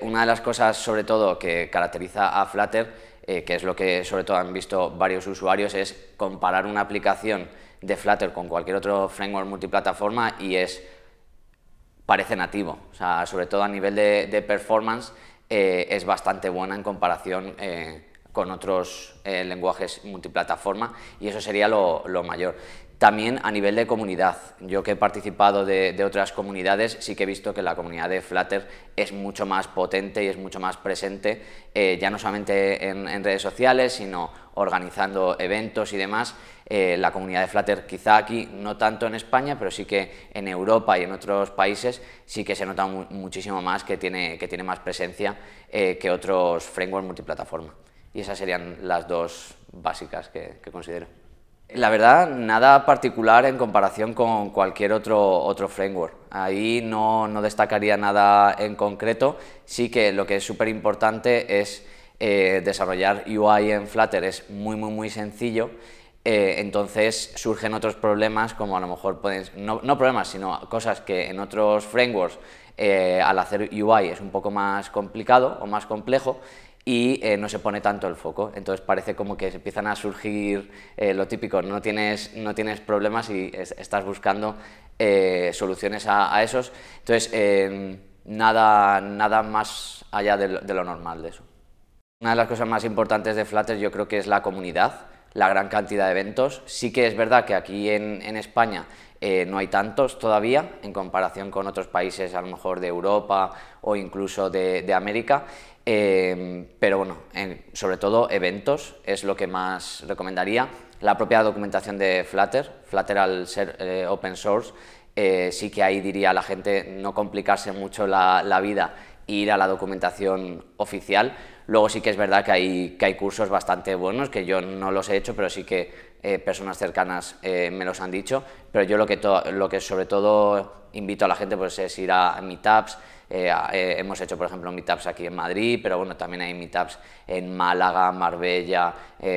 Una de las cosas, sobre todo, que caracteriza a Flutter, eh, que es lo que sobre todo han visto varios usuarios, es comparar una aplicación de Flutter con cualquier otro framework multiplataforma y es parece nativo, o sea, sobre todo a nivel de, performance eh, es bastante buena en comparación eh, con otros eh, lenguajes multiplataforma y eso sería lo, mayor. También a nivel de comunidad, yo que he participado de, otras comunidades, sí que he visto que la comunidad de Flutter es mucho más potente y es mucho más presente, eh, ya no solamente en, redes sociales, sino organizando eventos y demás. Eh, la comunidad de Flutter quizá aquí, no tanto en España, pero sí que en Europa y en otros países sí que se nota muchísimo más que tiene, que tiene más presencia que otros frameworks multiplataforma. Y esas serían las dos básicas que, considero. La verdad, nada particular en comparación con cualquier otro, otro framework. Ahí no, destacaría nada en concreto. Sí que lo que es súper importante es eh, desarrollar UI en Flutter. Es muy, muy, muy sencillo. Eh, entonces surgen otros problemas como a lo mejor pueden... No, no problemas, sino cosas que en otros frameworks eh, al hacer UI es un poco más complicado o más complejo y eh, no se pone tanto el foco. Entonces parece como que empiezan a surgir eh, lo típico, no tienes, problemas y estás buscando eh, soluciones a, esos. Entonces, em, nada, más allá de lo, de lo normal de eso. Una de las cosas más importantes de Flutter yo creo que es la comunidad la gran cantidad de eventos. Sí que es verdad que aquí en, España eh, no hay tantos todavía en comparación con otros países a lo mejor de Europa o incluso de, América. Eh, pero bueno, sobre todo eventos es lo que más recomendaría. La propia documentación de Flutter, Flutter al ser eh, open source, sí que ahí diría a la gente no complicarse mucho la, la vida ir a la documentación oficial. Luego sí que es verdad que hay, que hay cursos bastante buenos, que yo no los he hecho, pero sí que eh, personas cercanas eh, me los han dicho. Pero yo lo que, lo que sobre todo invito a la gente pues, es ir a, meetups. Eh, hemos hecho, por ejemplo, meetups aquí en Madrid, pero bueno, también hay meetups en Málaga, Marbella,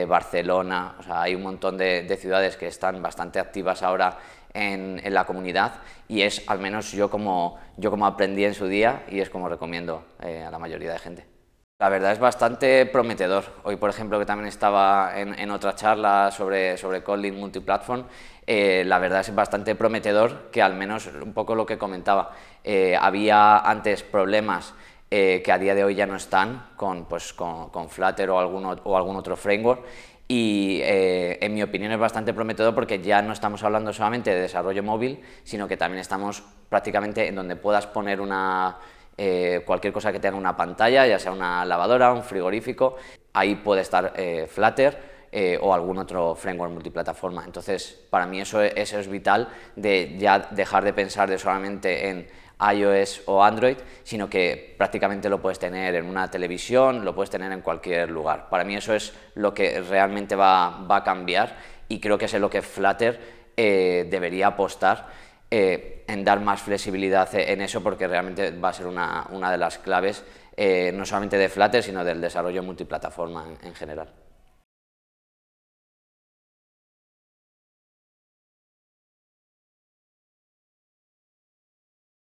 Barcelona. hay un montón de ciudades que están bastante activas ahora en, la comunidad y es al menos yo como, yo como aprendí en su día y es como recomiendo eh, a la mayoría de gente. La verdad es bastante prometedor. Hoy, por ejemplo, que también estaba en, en otra charla sobre, sobre Multiplatform, eh, la verdad es bastante prometedor que al menos un poco lo que comentaba. Eh, había antes problemas que a día de hoy ya no están con, pues, con, con Flutter o algún, o algún otro framework y eh, en mi opinión es bastante prometedor porque ya no estamos hablando solamente de desarrollo móvil, sino que también estamos prácticamente en donde puedas poner una, eh, cualquier cosa que tenga una pantalla, ya sea una lavadora, un frigorífico, ahí puede estar eh, Flutter eh, o algún otro framework multiplataforma. Entonces, para mí e-, eso, es vital de ya dejar de pensar de solamente en iOS o Android, sino que prácticamente lo puedes tener en una televisión, lo puedes tener en cualquier lugar. Para mí eso es lo que realmente va, a cambiar y creo que es en lo que Flutter eh, debería apostar eh, en dar más flexibilidad en eso porque realmente va a ser una, de las claves no solamente de Flutter, sino del desarrollo multiplataforma en general.